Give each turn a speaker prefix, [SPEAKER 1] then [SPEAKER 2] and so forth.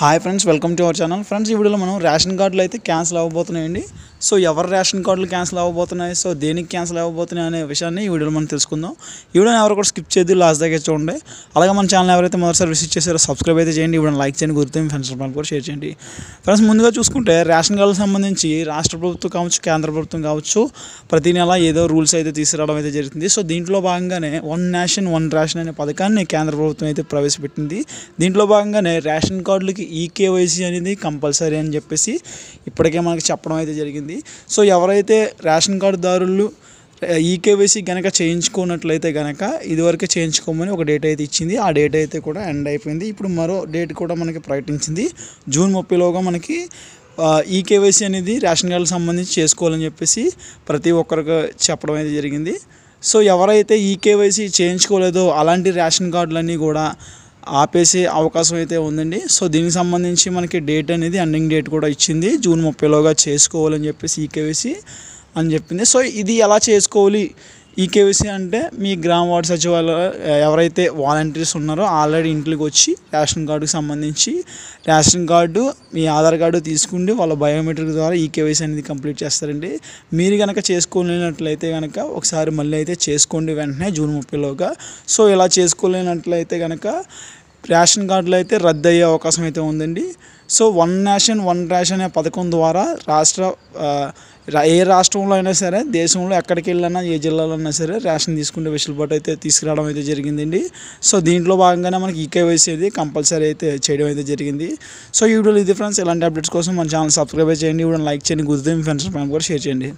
[SPEAKER 1] hi friends welcome to our channel friends ఈ వీడియోలో మనం రేషన్ కార్డులు అయితే క్యాన్సిల్ అవ్వబోతున్నాయండి సో ఎవరు రేషన్ కార్డులు క్యాన్సిల్ అవ్వబోతున్నాయి సో దేనికి క్యాన్సిల్ అవ్వబోతున్నాయి అనే విషయాన్ని ఈ వీడియోలో మనం తెలుసుకుందాం ఈ వీడియోని ఎవరు కూడా స్కిప్ చేయదు లాస్ట్ దగ్గర చూడండి అలాగే మన ఛానల్ ఎవరైతే మొదటిసారి విసిట్ చేశారో సబ్స్క్రైబ్ అయితే చేయండి ఇవి లైక్ చేయండి గుర్తు ఫ్రెండ్స్ కూడా షేర్ చేయండి ఫ్రెండ్స్ ముందుగా చూసుకుంటే రేషన్ కార్డులకు సంబంధించి రాష్ట్ర ప్రభుత్వం కావచ్చు కేంద్ర ప్రభుత్వం కావచ్చు ప్రతి నెల ఏదో రూల్స్ అయితే తీసుకురావడం అయితే జరిగింది సో దీంట్లో భాగంగానే వన్ నేషన్ వన్ రేషన్ అనే పథకాన్ని కేంద్ర ప్రభుత్వం అయితే ప్రవేశపెట్టింది దీంట్లో భాగంగానే రేషన్ కార్డులకి ఈ కేవైసీ అనేది కంపల్సరీ అని చెప్పేసి ఇప్పటికే మనకు చెప్పడం అయితే జరిగింది సో ఎవరైతే రేషన్ కార్డుదారులు ఈకేవైసీ కనుక చేయించుకున్నట్లయితే కనుక ఇదివరకే చేయించుకోమని ఒక డేట్ అయితే ఇచ్చింది ఆ డేట్ అయితే కూడా ఎండ్ అయిపోయింది ఇప్పుడు మరో డేట్ కూడా మనకి ప్రకటించింది జూన్ ముప్పైలోగా మనకి ఈకేవైసీ అనేది రేషన్ కార్డు సంబంధించి చేసుకోవాలని చెప్పేసి ప్రతి ఒక్కరికి చెప్పడం అయితే జరిగింది సో ఎవరైతే ఈకేవైసీ చేయించుకోలేదో అలాంటి రేషన్ కార్డులన్నీ కూడా ఆపేసే అవకాశం అయితే ఉందండి సో దీనికి సంబంధించి మనకి డేట్ అనేది ఎండింగ్ డేట్ కూడా ఇచ్చింది జూన్ ముప్పైలోగా చేసుకోవాలని చెప్పేసి ఈకేవీసీ అని చెప్పింది సో ఇది ఎలా చేసుకోవాలి ఈకేవీసీ అంటే మీ గ్రామ వార్డు సచివాలయ ఎవరైతే వాలంటీర్స్ ఉన్నారో ఆల్రెడీ ఇంట్లోకి వచ్చి రేషన్ కార్డుకి సంబంధించి రేషన్ కార్డు మీ ఆధార్ కార్డు తీసుకుండి వాళ్ళ బయోమెట్రిక్ ద్వారా ఈకేవీసీ అనేది కంప్లీట్ చేస్తారండి మీరు కనుక చేసుకోలేనట్లయితే కనుక ఒకసారి మళ్ళీ అయితే చేసుకోండి వెంటనే జూన్ ముప్పైలోగా సో ఇలా చేసుకోలేనట్లయితే కనుక రేషన్ కార్డులు అయితే రద్దు అయ్యే అవకాశం అయితే ఉందండి so one nation one ration అనే పథకం ద్వారా రాష్ట్ర ఏ రాష్ట్రంలో అయినా సరే దేశంలో ఎక్కడికి వెళ్ళినా ఏ జిల్లాలో అయినా సరే రేషన్ తీసుకుంటే వెసులుబాటు అయితే తీసుకురావడం అయితే జరిగిందండి సో దీంట్లో భాగంగానే మనకి ఈకేవైసీ అయితే కంపల్సరీ అయితే చేయడం అయితే జరిగింది సో ఈ వీడియోలో ఇది ఫ్రెండ్స్ ఇలాంటి అప్డేట్స్ కోసం మన ఛానల్ సబ్స్క్రైబ్ చేయండి వీడియోని లైక్ చేయండి గుర్తు మీ ఫ్రెండ్స్ ఫ్యామిలీ కూడా షేర్ చేయండి